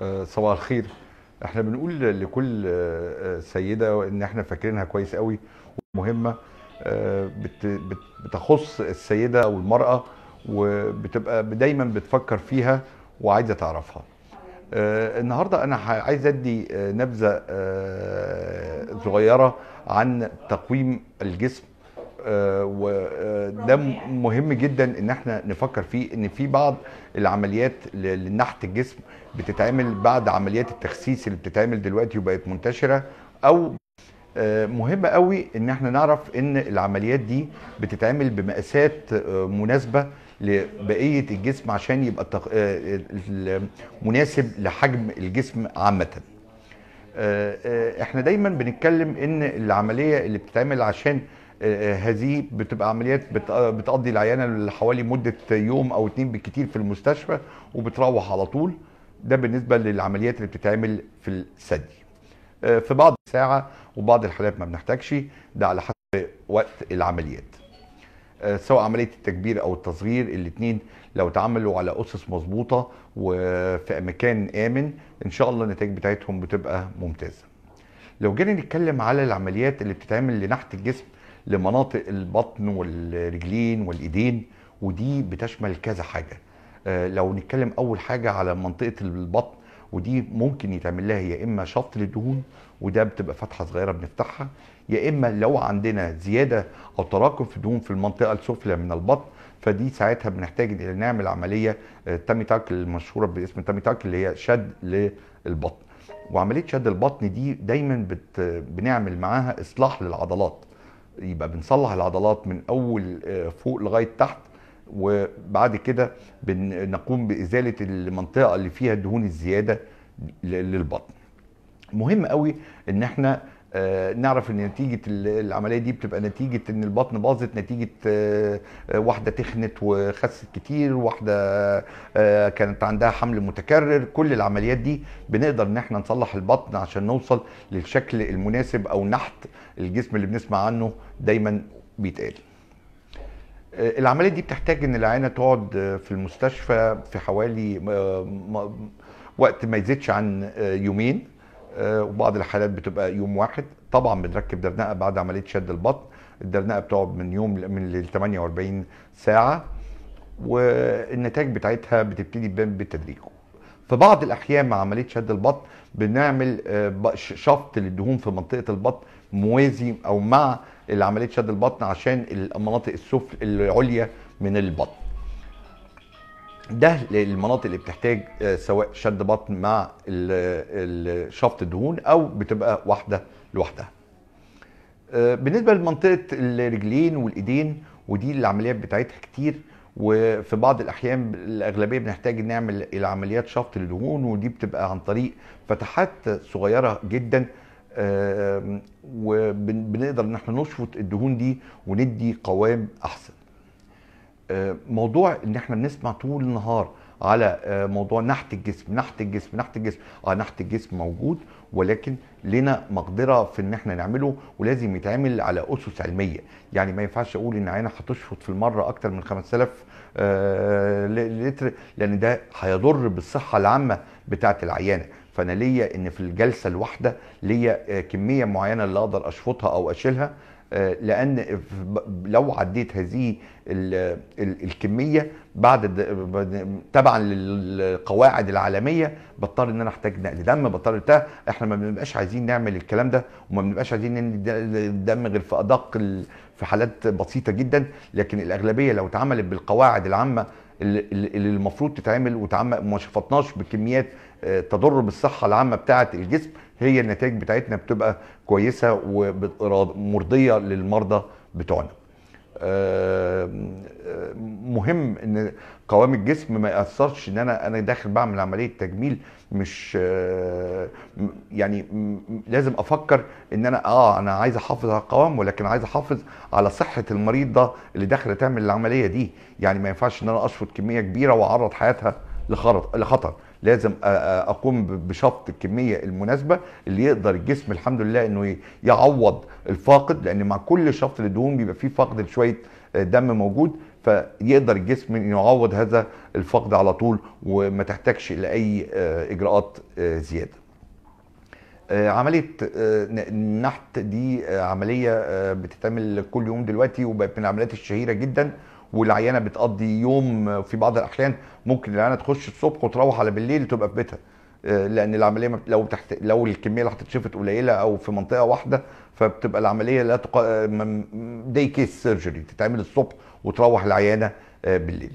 آه، صباح الخير احنا بنقول لكل آه، آه، سيده ان احنا فاكرينها كويس قوي ومهمه بتخص السيده او المراه وبتبقى دايما بتفكر فيها وعايزه تعرفها النهارده انا عايز ادي نبذه صغيره عن تقويم الجسم آه، وده آه، يعني. مهم جدا ان احنا نفكر فيه ان في بعض العمليات لنحت الجسم بتتعمل بعد عمليات التخسيس اللي بتتعمل دلوقتي وبقت منتشره او آه، مهم قوي ان احنا نعرف ان العمليات دي بتتعمل بمقاسات مناسبه لبقيه الجسم عشان يبقى مناسب لحجم الجسم عامه احنا دايما بنتكلم ان العمليه اللي بتتعمل عشان هذه بتبقى عمليات بتقضي العيانه حوالي مده يوم او اتنين بالكتير في المستشفى وبتروح على طول ده بالنسبه للعمليات اللي بتتعمل في الثدي آه، في بعض ساعه وبعض الحالات ما بنحتاجش ده على حسب وقت العمليات آه، سواء عمليه التكبير او التصغير الاثنين لو اتعملوا على اسس مظبوطه وفي مكان امن ان شاء الله النتائج بتاعتهم بتبقى ممتازه لو جينا نتكلم على العمليات اللي بتتعمل لنحت الجسم لمناطق البطن والرجلين والايدين ودي بتشمل كذا حاجه آه، لو نتكلم اول حاجه على منطقه البطن ودي ممكن يتعمل لها يا اما شفط للدهون وده بتبقى فتحه صغيره بنفتحها يا اما لو عندنا زياده او تراكم في دهون في المنطقه السفلى من البطن فدي ساعتها بنحتاج الى نعمل عمليه آه، تامي تاك المشهوره باسم تامي تاك اللي هي شد للبطن وعمليه شد البطن دي دايما بت بنعمل معاها اصلاح للعضلات يبقى بنصلح العضلات من اول آه، فوق لغايه تحت وبعد كده بنقوم بازاله المنطقه اللي فيها الدهون الزياده للبطن مهم قوي ان احنا آه، نعرف ان نتيجه العمليه دي بتبقى نتيجه ان البطن باظت نتيجه آه، آه، واحده تخنت وخست كتير واحده كانت عندها حمل متكرر كل العمليات دي بنقدر ان احنا نصلح البطن عشان نوصل للشكل المناسب او نحت الجسم اللي بنسمع عنه دايما بيتقال العمليه دي بتحتاج ان العيانه تقعد في المستشفى في حوالي وقت ما يزيدش عن يومين آه، وبعض الحالات بتبقى يوم واحد طبعا بنركب درنقه بعد عمليه شد البطن الدرنقه بتقعد من يوم من ال 48 ساعه والنتائج بتاعتها بتبتدي تبان بالتدريج في بعض الاحيان مع عمليه شد البطن بنعمل آه، شفط للدهون في منطقه البطن موازي او مع عمليه شد البطن عشان المناطق السفل العليا من البطن ده للمناطق اللي بتحتاج آه، سواء شد بطن مع شفط الدهون او بتبقى واحده لوحدها آه، بالنسبه لمنطقه الرجلين والايدين ودي العمليات بتاعتها كتير وفي بعض الاحيان الاغلبيه بنحتاج نعمل العمليات شفط الدهون ودي بتبقى عن طريق فتحات صغيره جدا وبنقدر ان احنا نشفط الدهون دي وندي قوام احسن آه، موضوع ان احنا بنسمع طول النهار على آه، موضوع نحت الجسم نحت الجسم نحت الجسم اه نحت الجسم موجود ولكن لنا مقدره في ان احنا نعمله ولازم يتعمل على اسس علميه يعني ما ينفعش اقول ان عينه هتشفط في المره اكتر من 5000 آه، لتر لان ده هيضر بالصحه العامه بتاعه العيانه فانا ليا ان في الجلسه الواحده ليا كميه معينه اللي اقدر اشفطها او اشيلها آه، لان لو عديت هذه الكميه بعد تبعا للقواعد العالميه بضطر ان انا احتاج نقل دم بضطر احنا ما بنبقاش عايزين نعمل الكلام ده وما بنبقاش عايزين ان الدم غير في ادق في حالات بسيطه جدا لكن الاغلبيه لو اتعملت بالقواعد العامه اللي المفروض تتعمل وما شفطناش بكميات آه، تضر بالصحه العامه بتاعه الجسم هي النتائج بتاعتنا بتبقى كويسه ومرضيه للمرضى بتوعنا آه، آه، مهم ان قوام الجسم ما ياثرش ان انا انا داخل بعمل عمليه تجميل مش آه، يعني لازم افكر ان انا اه انا عايز احافظ على القوام ولكن عايز احافظ على صحه المريض ده اللي داخله تعمل العمليه دي يعني ما ينفعش ان انا اشفط كميه كبيره واعرض حياتها لخطر لازم آه، آه، اقوم بشفط الكميه المناسبه اللي يقدر الجسم الحمد لله انه يعوض الفاقد لان مع كل شفط للدهون بيبقى فيه فقد لشويه دم موجود فيقدر الجسم انه يعوض هذا الفقد على طول وما تحتاجش لاي آه، اجراءات آه، زياده آه، عمليه النحت دي عمليه بتتعمل كل يوم دلوقتي وبقت من العمليات الشهيره جدا والعيانه بتقضي يوم في بعض الاحيان ممكن العيانه تخش الصبح وتروح على بالليل تبقى في بيتها لان العمليه لو بتحت... لو الكميه اللي هتتشفت قليله او في منطقه واحده فبتبقى العمليه لا تق... دي كيس سيرجري تتعمل الصبح وتروح العيانه آه، بالليل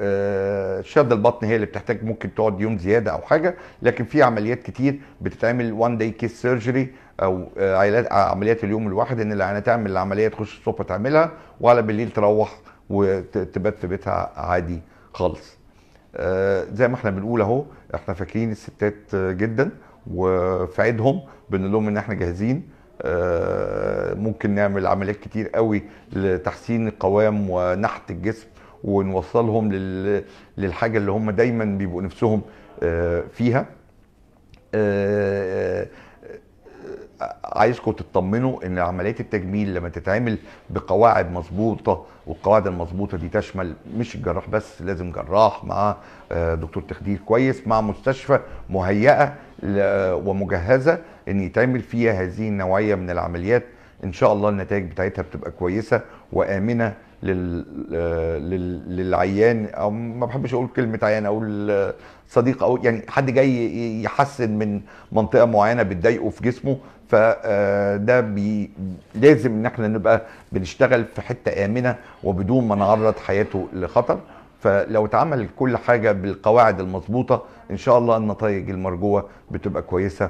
آه، شد البطن هي اللي بتحتاج ممكن تقعد يوم زياده او حاجه لكن في عمليات كتير بتتعمل وان داي كيس سيرجري او آه، عمليات اليوم الواحد ان العيانه تعمل العمليه تخش الصبح تعملها وعلى بالليل تروح وتبات في بيتها عادي خالص آه، زي ما احنا بنقول اهو احنا فاكرين الستات جدا وفي عيدهم بنقول لهم ان احنا جاهزين آه، ممكن نعمل عمليات كتير قوي لتحسين القوام ونحت الجسم ونوصلهم للحاجه اللي هم دايما بيبقوا نفسهم آه، فيها عايزكم تطمنوا ان عمليه التجميل لما تتعمل بقواعد مظبوطه والقواعد المظبوطه دي تشمل مش الجراح بس لازم جراح مع آه، دكتور تخدير كويس مع مستشفى مهيئه ومجهزه ان يتعمل فيها هذه النوعيه من العمليات ان شاء الله النتائج بتاعتها بتبقى كويسه وامنه للعيان او ما بحبش اقول كلمه عيان اقول صديق او يعني حد جاي يحسن من منطقه معينه بتضايقه في جسمه فده آه، بي لازم ان احنا نبقى بنشتغل في حته امنه وبدون ما نعرض حياته لخطر فلو اتعمل كل حاجه بالقواعد المظبوطه ان شاء الله النتائج المرجوه بتبقى كويسه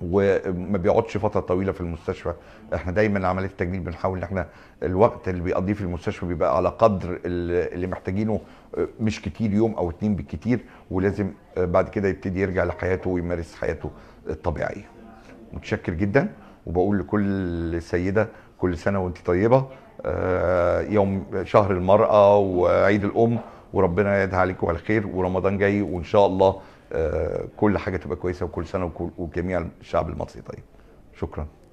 وما بيقعدش فتره طويله في المستشفى احنا دايما عمليه التجميل بنحاول ان احنا الوقت اللي بيقضيه في المستشفى بيبقى على قدر اللي محتاجينه مش كتير يوم او اتنين بالكتير ولازم آه، بعد كده يبتدي يرجع لحياته ويمارس حياته الطبيعيه متشكر جدا وبقول لكل سيده كل سنه وانت طيبه آه، يوم شهر المراه وعيد الام وربنا يدها عليكم على خير ورمضان جاي وان شاء الله آه، كل حاجه تبقى كويسه وكل سنه وكل وجميع الشعب المصري طيب شكرا